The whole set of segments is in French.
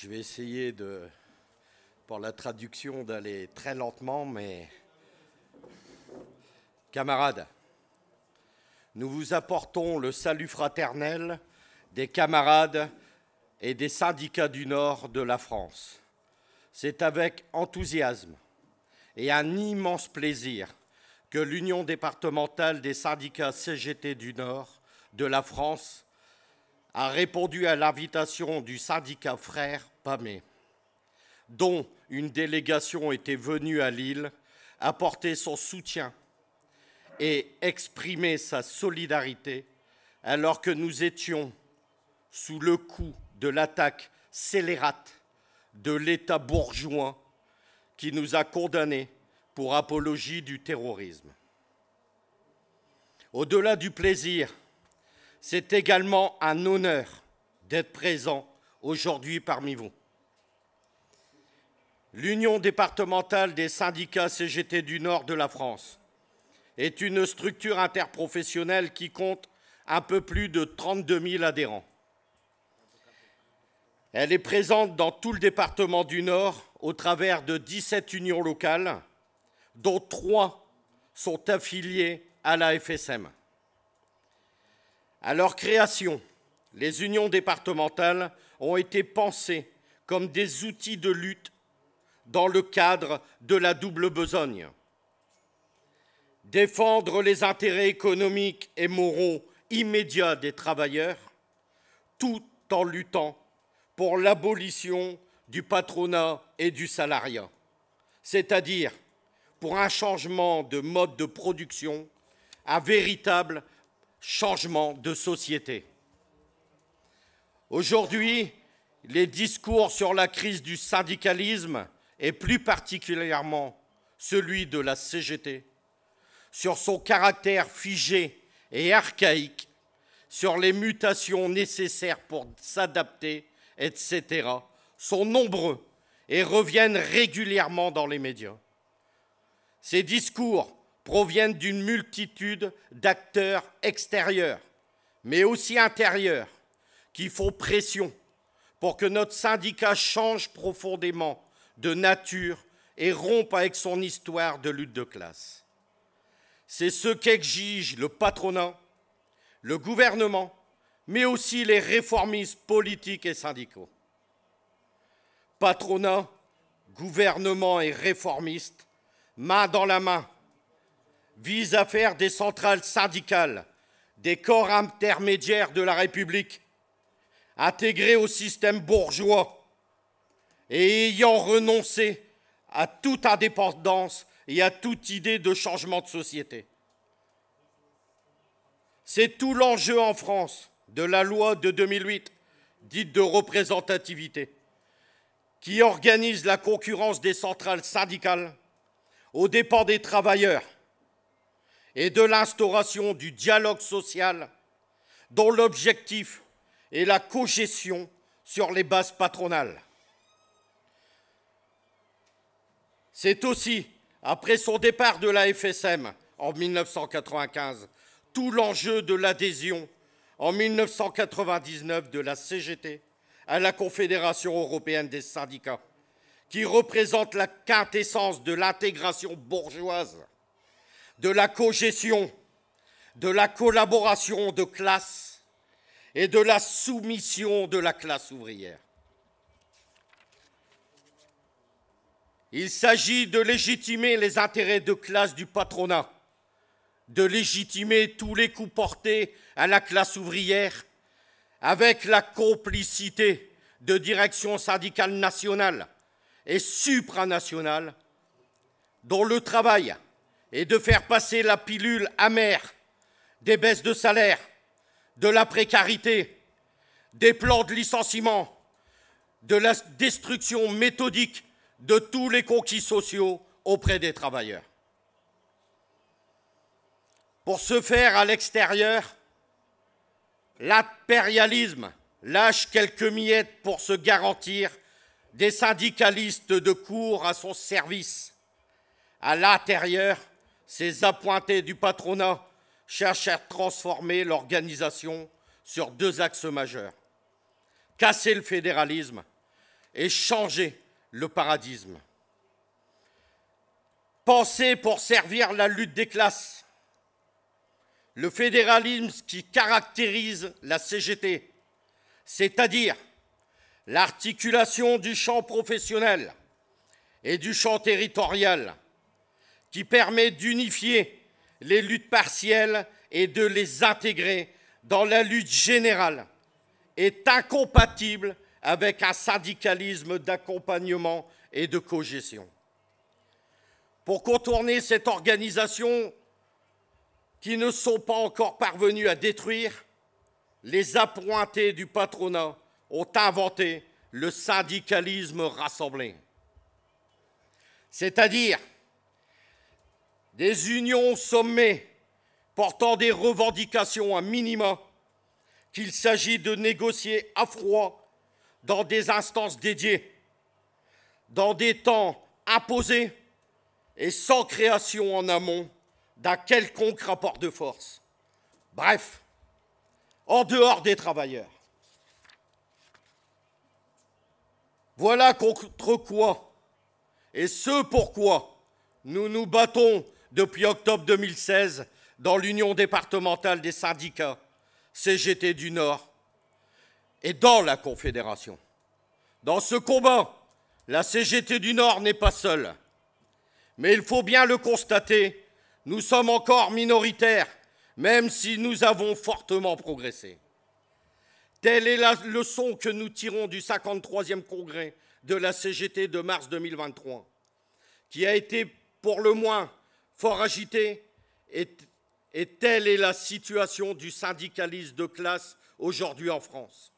Je vais essayer de, pour la traduction, d'aller très lentement, mais camarades, nous vous apportons le salut fraternel des camarades et des syndicats du Nord de la France. C'est avec enthousiasme et un immense plaisir que l'Union départementale des syndicats CGT du Nord de la France a répondu à l'invitation du syndicat frère Pamé, dont une délégation était venue à Lille apporter son soutien et exprimer sa solidarité alors que nous étions sous le coup de l'attaque scélérate de l'État bourgeois qui nous a condamnés pour apologie du terrorisme. Au-delà du plaisir c'est également un honneur d'être présent aujourd'hui parmi vous. L'Union départementale des syndicats CGT du Nord de la France est une structure interprofessionnelle qui compte un peu plus de 32 000 adhérents. Elle est présente dans tout le département du Nord au travers de 17 unions locales, dont trois sont affiliées à la FSM. À leur création, les unions départementales ont été pensées comme des outils de lutte dans le cadre de la double besogne. Défendre les intérêts économiques et moraux immédiats des travailleurs, tout en luttant pour l'abolition du patronat et du salariat, c'est-à-dire pour un changement de mode de production, un véritable changement de société. Aujourd'hui, les discours sur la crise du syndicalisme et plus particulièrement celui de la CGT, sur son caractère figé et archaïque, sur les mutations nécessaires pour s'adapter, etc., sont nombreux et reviennent régulièrement dans les médias. Ces discours proviennent d'une multitude d'acteurs extérieurs, mais aussi intérieurs, qui font pression pour que notre syndicat change profondément de nature et rompe avec son histoire de lutte de classe. C'est ce qu'exige le patronat, le gouvernement, mais aussi les réformistes politiques et syndicaux. Patronat, gouvernement et réformistes, main dans la main, vise à faire des centrales syndicales des corps intermédiaires de la République, intégrés au système bourgeois et ayant renoncé à toute indépendance et à toute idée de changement de société. C'est tout l'enjeu en France de la loi de 2008, dite de représentativité, qui organise la concurrence des centrales syndicales aux dépens des travailleurs et de l'instauration du dialogue social dont l'objectif est la cogestion sur les bases patronales. C'est aussi, après son départ de la FSM en 1995, tout l'enjeu de l'adhésion en 1999 de la CGT à la Confédération européenne des syndicats, qui représente la quintessence de l'intégration bourgeoise de la cogestion, de la collaboration de classe et de la soumission de la classe ouvrière. Il s'agit de légitimer les intérêts de classe du patronat, de légitimer tous les coups portés à la classe ouvrière avec la complicité de directions syndicales nationales et supranationales dont le travail, et de faire passer la pilule amère des baisses de salaire, de la précarité, des plans de licenciement, de la destruction méthodique de tous les conquis sociaux auprès des travailleurs. Pour ce faire à l'extérieur, l'impérialisme lâche quelques miettes pour se garantir des syndicalistes de cours à son service. À l'intérieur, ces appointés du patronat cherchent à transformer l'organisation sur deux axes majeurs. Casser le fédéralisme et changer le paradigme. Penser pour servir la lutte des classes. Le fédéralisme qui caractérise la CGT, c'est-à-dire l'articulation du champ professionnel et du champ territorial qui permet d'unifier les luttes partielles et de les intégrer dans la lutte générale, est incompatible avec un syndicalisme d'accompagnement et de cogestion. Pour contourner cette organisation qui ne sont pas encore parvenus à détruire, les appointés du patronat ont inventé le syndicalisme rassemblé. C'est-à-dire des unions sommées portant des revendications à minima qu'il s'agit de négocier à froid dans des instances dédiées, dans des temps imposés et sans création en amont d'un quelconque rapport de force. Bref, en dehors des travailleurs. Voilà contre quoi et ce pourquoi nous nous battons depuis octobre 2016 dans l'Union départementale des syndicats CGT du Nord et dans la Confédération. Dans ce combat, la CGT du Nord n'est pas seule. Mais il faut bien le constater, nous sommes encore minoritaires, même si nous avons fortement progressé. Telle est la leçon que nous tirons du 53e congrès de la CGT de mars 2023, qui a été pour le moins fort agité, et, telle est la situation du syndicalisme de classe aujourd'hui en France.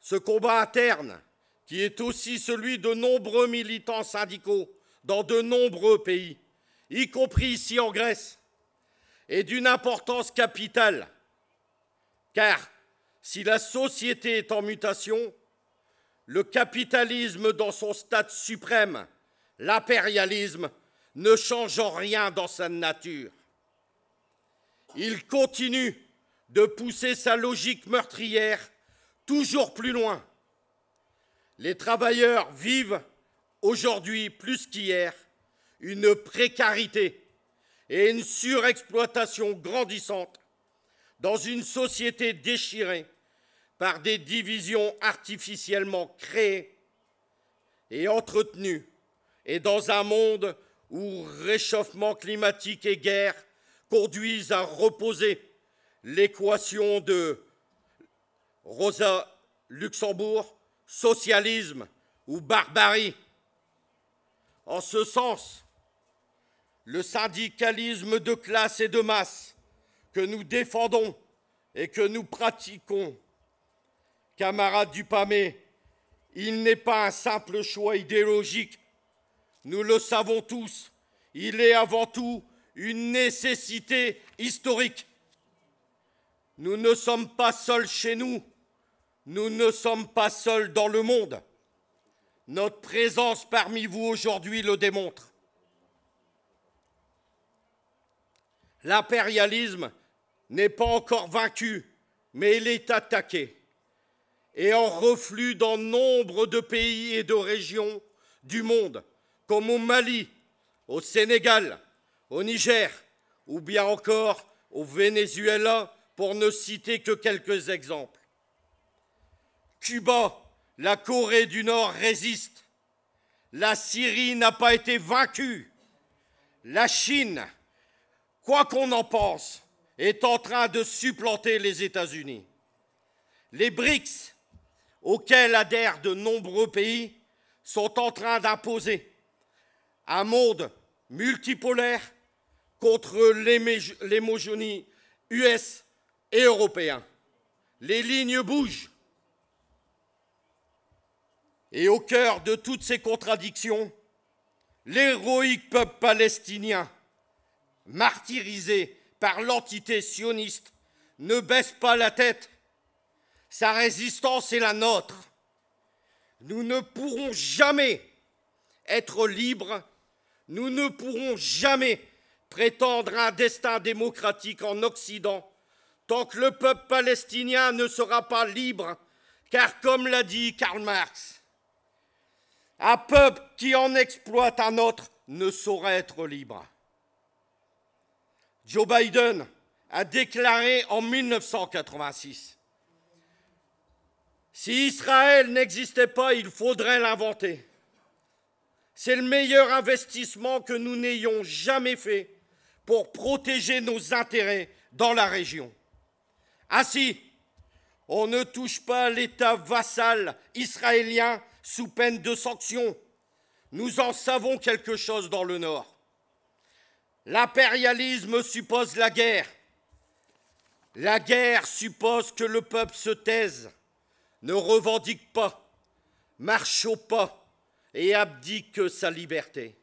Ce combat interne, qui est aussi celui de nombreux militants syndicaux dans de nombreux pays, y compris ici en Grèce, est d'une importance capitale, car si la société est en mutation, le capitalisme dans son stade suprême, l'impérialisme, ne changeant rien dans sa nature. Il continue de pousser sa logique meurtrière toujours plus loin. Les travailleurs vivent aujourd'hui plus qu'hier une précarité et une surexploitation grandissante dans une société déchirée par des divisions artificiellement créées et entretenues et dans un monde où réchauffement climatique et guerre conduisent à reposer l'équation de Rosa Luxembourg, socialisme ou barbarie. En ce sens, le syndicalisme de classe et de masse que nous défendons et que nous pratiquons, camarades PAMÉ, il n'est pas un simple choix idéologique nous le savons tous, il est avant tout une nécessité historique. Nous ne sommes pas seuls chez nous, nous ne sommes pas seuls dans le monde. Notre présence parmi vous aujourd'hui le démontre. L'impérialisme n'est pas encore vaincu, mais il est attaqué et en reflux dans nombre de pays et de régions du monde comme au Mali, au Sénégal, au Niger ou bien encore au Venezuela, pour ne citer que quelques exemples. Cuba, la Corée du Nord résiste. La Syrie n'a pas été vaincue. La Chine, quoi qu'on en pense, est en train de supplanter les États-Unis. Les BRICS, auxquels adhèrent de nombreux pays, sont en train d'imposer un monde multipolaire contre l'hémogénie US et européen. Les lignes bougent. Et au cœur de toutes ces contradictions, l'héroïque peuple palestinien, martyrisé par l'entité sioniste, ne baisse pas la tête. Sa résistance est la nôtre. Nous ne pourrons jamais être libres nous ne pourrons jamais prétendre un destin démocratique en Occident tant que le peuple palestinien ne sera pas libre, car comme l'a dit Karl Marx, un peuple qui en exploite un autre ne saurait être libre. Joe Biden a déclaré en 1986 Si Israël n'existait pas, il faudrait l'inventer. C'est le meilleur investissement que nous n'ayons jamais fait pour protéger nos intérêts dans la région. Ainsi, ah on ne touche pas l'État vassal israélien sous peine de sanctions. Nous en savons quelque chose dans le Nord. L'impérialisme suppose la guerre. La guerre suppose que le peuple se taise, ne revendique pas, marche au pas, et abdique sa liberté.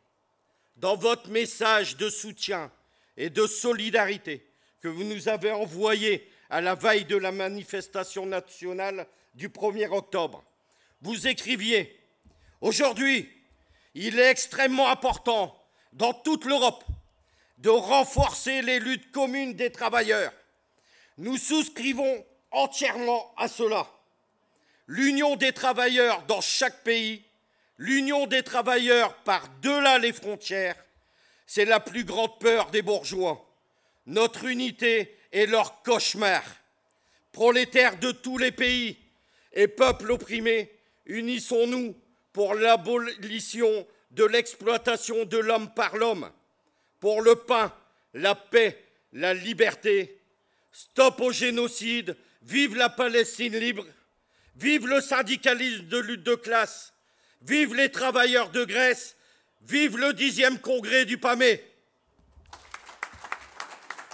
Dans votre message de soutien et de solidarité que vous nous avez envoyé à la veille de la manifestation nationale du 1er octobre, vous écriviez Aujourd'hui, il est extrêmement important dans toute l'Europe de renforcer les luttes communes des travailleurs. Nous souscrivons entièrement à cela. L'union des travailleurs dans chaque pays l'union des travailleurs par-delà les frontières, c'est la plus grande peur des bourgeois. Notre unité est leur cauchemar. Prolétaires de tous les pays et peuples opprimés, unissons-nous pour l'abolition de l'exploitation de l'homme par l'homme, pour le pain, la paix, la liberté. Stop au génocide, vive la Palestine libre, vive le syndicalisme de lutte de classe, Vive les travailleurs de Grèce Vive le dixième congrès du PAMÉ e.